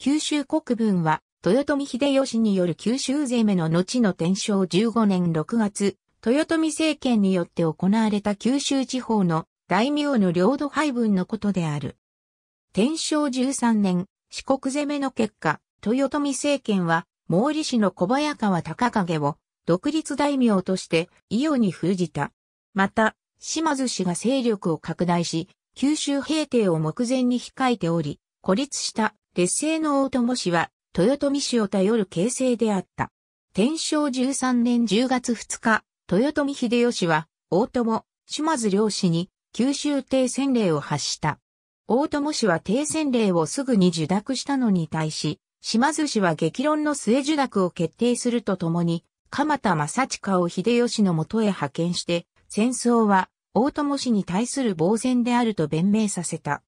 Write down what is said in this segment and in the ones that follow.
九州国分は、豊臣秀吉による九州攻めの後の天正15年6月、豊臣政権によって行われた九州地方の大名の領土配分のことである。天正13年、四国攻めの結果、豊臣政権は、毛利氏の小早川高影を、独立大名として、伊予に封じた。また、島津氏が勢力を拡大し、九州平定を目前に控えており、孤立した鉄製の大友氏は、豊臣氏を頼る形勢であった。天正13年10月2日、豊臣秀吉は、大友、島津良氏に、九州帝宣令を発した。大友氏は帝宣令をすぐに受諾したのに対し、島津氏は激論の末受諾を決定するとともに、鎌田正親を秀吉のもとへ派遣して、戦争は大友氏に対する防戦であると弁明させた。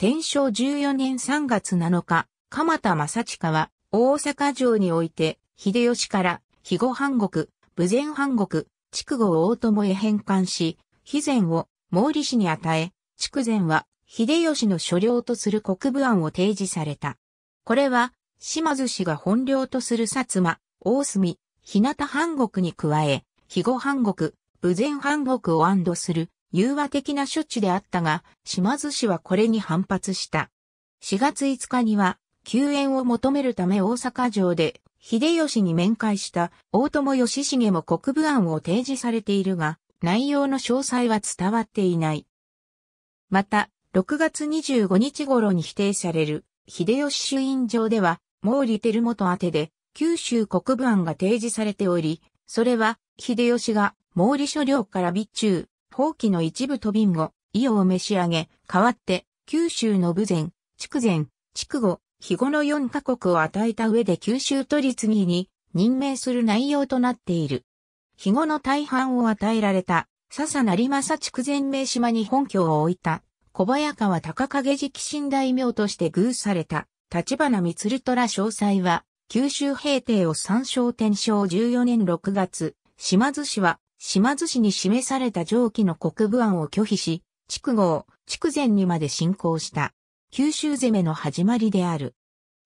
天正14年3月7日、鎌田正親は、大阪城において、秀吉から、肥後藩国、武前藩国、筑後大友へ返還し、肥前を毛利氏に与え、筑前は、秀吉の所領とする国部案を提示された。これは、島津氏が本領とする薩摩、大隅、日向藩国に加え、肥後藩国、武前藩国を安堵する融和的な処置であったが、島津氏はこれに反発した。4月5日には、救援を求めるため大阪城で、秀吉に面会した大友義重も国部案を提示されているが、内容の詳細は伝わっていない。また、6月25日頃に否定される、秀吉主院上では、毛利輝元宛てで、九州国部案が提示されており、それは、秀吉が毛利所領から備中、法規の一部びん後、伊予を召し上げ、代わって、九州の武前、筑前、筑後、肥後の四カ国を与えた上で九州り次ぎに任命する内容となっている。肥後の大半を与えられた、笹成政筑前名島に本拠を置いた、小早川高影直騎大名として偶された、立花光虎詳細は、九州平定を参照天正14年6月、島津氏は島津市に示された上記の国部案を拒否し、筑後、筑前にまで進行した。九州攻めの始まりである。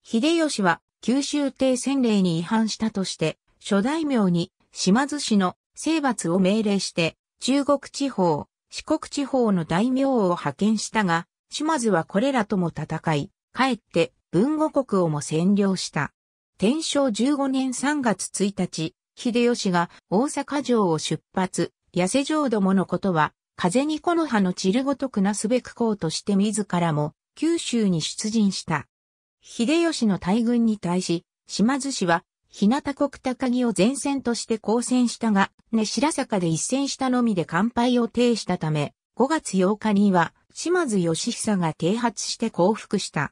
秀吉は九州帝戦令に違反したとして、諸大名に島津市の征伐を命令して、中国地方、四国地方の大名を派遣したが、島津はこれらとも戦い、かえって文後国をも占領した。天正15年3月1日、秀吉が大阪城を出発、痩せ城どものことは、風に木の葉の散るごとくなすべくこうとして自らも九州に出陣した。秀吉の大軍に対し、島津氏は、日向国高木を前線として交戦したが、根白坂で一戦したのみで乾杯を呈したため、5月8日には、島津義久が停発して降伏した。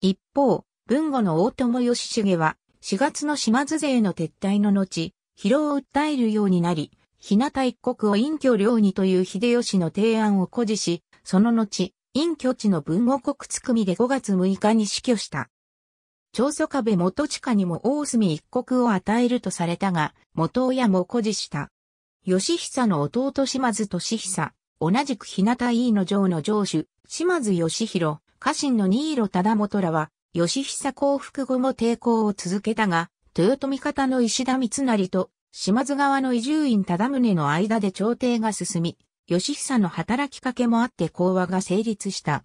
一方、文後の大友義重は、4月の島津勢の撤退の後、疲労を訴えるようになり、日向一国を隠居領にという秀吉の提案を誇示し、その後、隠居地の文語国つくみで5月6日に死去した。長祖壁元地下にも大隅一国を与えるとされたが、元親も誇示した。義久の弟島津俊久、同じく日向飯の城の城主、島津義弘、家臣の新色忠元らは、義久降伏後も抵抗を続けたが、豊臣方の石田三成と島津側の伊集院忠宗の間で調停が進み、義久の働きかけもあって講和が成立した。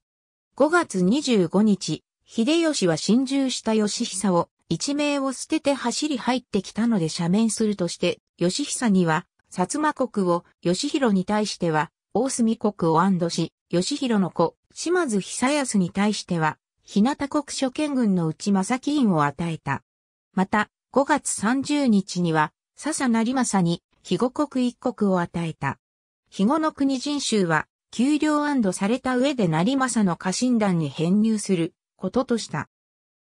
5月25日、秀吉は侵入した義久を一命を捨てて走り入ってきたので赦免するとして、義久には、薩摩国を、義弘に対しては、大隅国を安堵し、義弘の子、島津久康に対しては、日向国諸県軍の内正木院を与えた。また、5月30日には、笹成政に、肥後国一国を与えた。肥後の国人衆は、給料された上で成政の家臣団に編入することとした。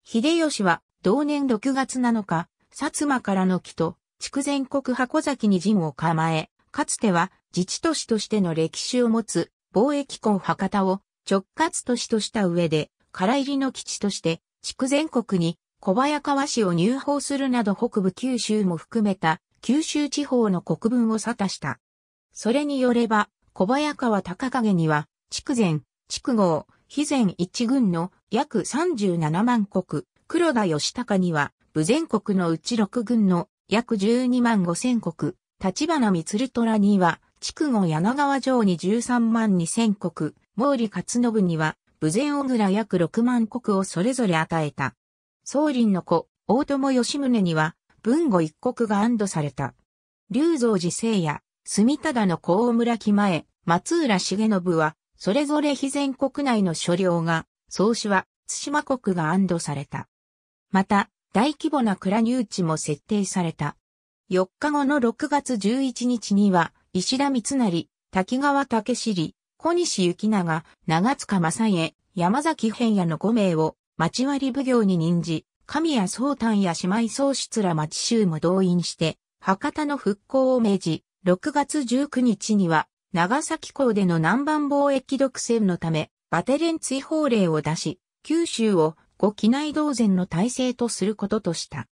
秀吉は、同年6月7日、薩摩からの木と、筑前国箱崎に陣を構え、かつては自治都市としての歴史を持つ貿易港博多を直轄都市とした上で、唐入りの基地として、筑前国に小早川市を入法するなど北部九州も含めた九州地方の国分を沙汰した。それによれば、小早川高影には、筑前、筑後、肥前一軍の約37万国、黒田義高には、武前国のうち6軍の約12万5千国、立花光虎には、筑後柳川城に13万2千国、毛利勝信には、武前小倉約6万国をそれぞれ与えた。宗麟の子、大友義宗には、文後一国が安堵された。龍造寺聖也、住忠の子村木前、松浦重信は、それぞれ肥前国内の所領が、宗主は、津島国が安堵された。また、大規模な蔵入地も設定された。4日後の6月11日には、石田三成、滝川武尻、小西行長、長塚正家、山崎平野の5名を町割奉行に任じ、神谷宗丹や姉妹宗室ら町衆も動員して、博多の復興を命じ、6月19日には、長崎港での南蛮貿易独占のため、バテレン追放令を出し、九州を五機内同然の体制とすることとした。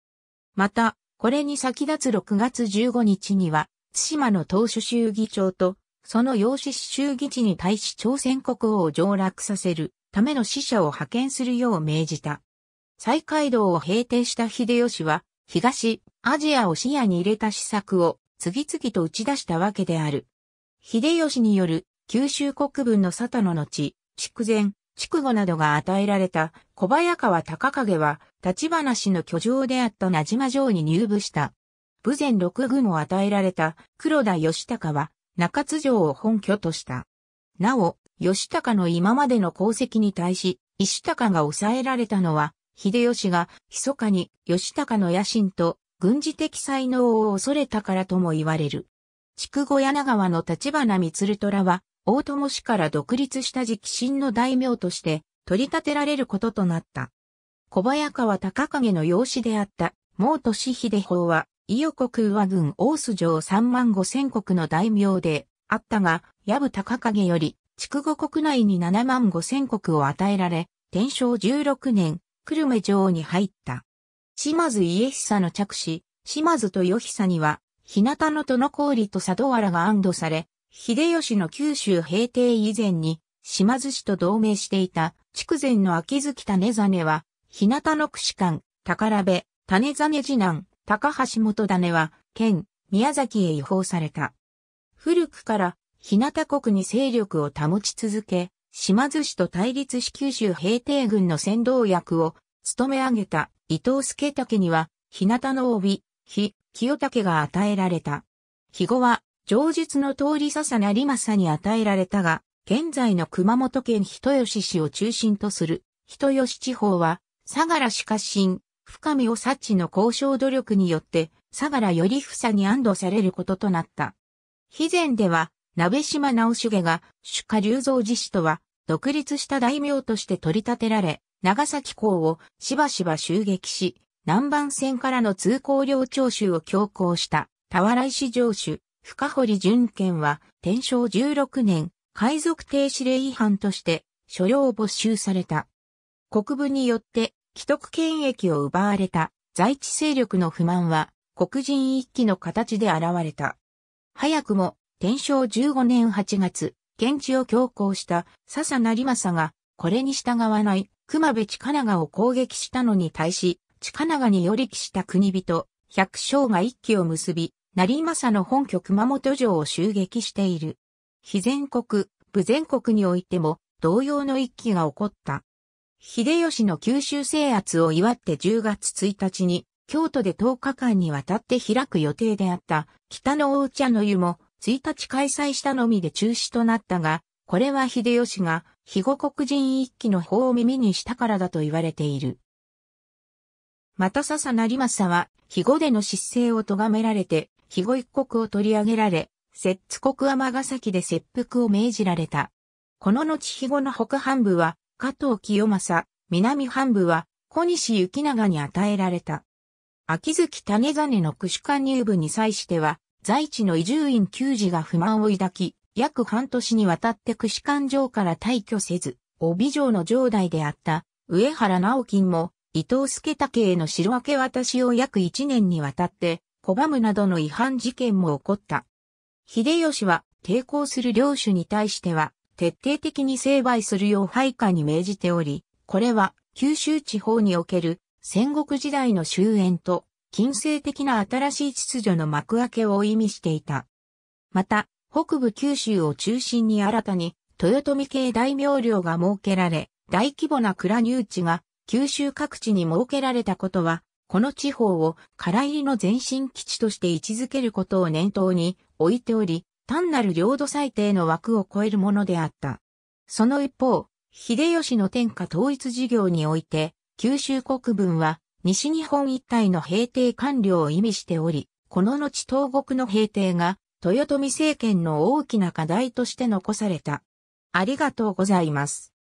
また、これに先立つ6月15日には、津島の当初衆議長と、その養子衆議地に対し朝鮮国王を上落させる、ための使者を派遣するよう命じた。再街道を平定した秀吉は、東、アジアを視野に入れた施策を次々と打ち出したわけである。秀吉による九州国分の佐田の後、筑前、筑後などが与えられた小早川高影は、立花氏の居城であった名島城に入部した。武前六軍を与えられた黒田義高は、中津城を本拠とした。なお、吉高の今までの功績に対し、石高が抑えられたのは、秀吉が密かに吉高の野心と軍事的才能を恐れたからとも言われる。筑後柳川の立花光虎は、大友氏から独立した直進の大名として取り立てられることとなった。小早川高影の養子であった、毛利秀法は、伊予国和軍大須城3万5千国の大名であったが、矢部高影より筑後国内に7万5千国を与えられ、天正16年、久留米城に入った。島津家久の着手、島津と与久には、日向の殿氷と佐渡原が安堵され、秀吉の九州平定以前に、島津氏と同盟していた、筑前の秋月種真は、日向の串間、宝部、種真次男、高橋元種は、県、宮崎へ違法された。古くから日向国に勢力を保ち続け、島津氏と対立し九州平定軍の先導役を務め上げた伊藤助武には、日向の帯、日、清武が与えられた。日後は、上述の通り笹成政に与えられたが、現在の熊本県人吉市を中心とする、人吉地方は、相良氏家臣、深見を察知の交渉努力によって、相良より房に安堵されることとなった。肥前では、鍋島直茂が主家隆造寺氏とは、独立した大名として取り立てられ、長崎港をしばしば襲撃し、南蛮船からの通行料徴収を強行した、田原石城主、深堀淳賢は、天正16年、海賊停止令違反として、所領を没収された。国部によって、既得権益を奪われた、在地勢力の不満は、黒人一揆の形で現れた。早くも、天正15年8月、現地を強行した笹成政が、これに従わない熊部近長を攻撃したのに対し、近長により帰した国人、百姓が一揆を結び、成政の本拠熊本城を襲撃している。非全国、部全国においても同様の一揆が起こった。秀吉の九州制圧を祝って10月1日に、京都で10日間にわたって開く予定であった北の大茶の湯も1日開催したのみで中止となったが、これは秀吉が、肥後国人一揆の法を耳にしたからだと言われている。また笹成政は、肥後での失政を咎められて、肥後一国を取り上げられ、摂津国尼崎で切腹を命じられた。この後肥後の北半部は、加藤清正、南半部は、小西行長に与えられた。秋月種金の区主官入部に際しては、在地の移住院球児が不満を抱き、約半年にわたって串間城から退去せず、帯城の城代であった上原直金も伊藤助武への城明け渡しを約1年にわたって拒むなどの違反事件も起こった。秀吉は抵抗する領主に対しては徹底的に成敗するよう配下に命じており、これは九州地方における戦国時代の終焉と近世的な新しい秩序の幕開けを意味していた。また、北部九州を中心に新たに、豊臣系大名領が設けられ、大規模な蔵入地が九州各地に設けられたことは、この地方を空入りの前進基地として位置づけることを念頭に置いており、単なる領土裁定の枠を超えるものであった。その一方、秀吉の天下統一事業において、九州国分は西日本一帯の平定官僚を意味しており、この後東国の平定が豊臣政権の大きな課題として残された。ありがとうございます。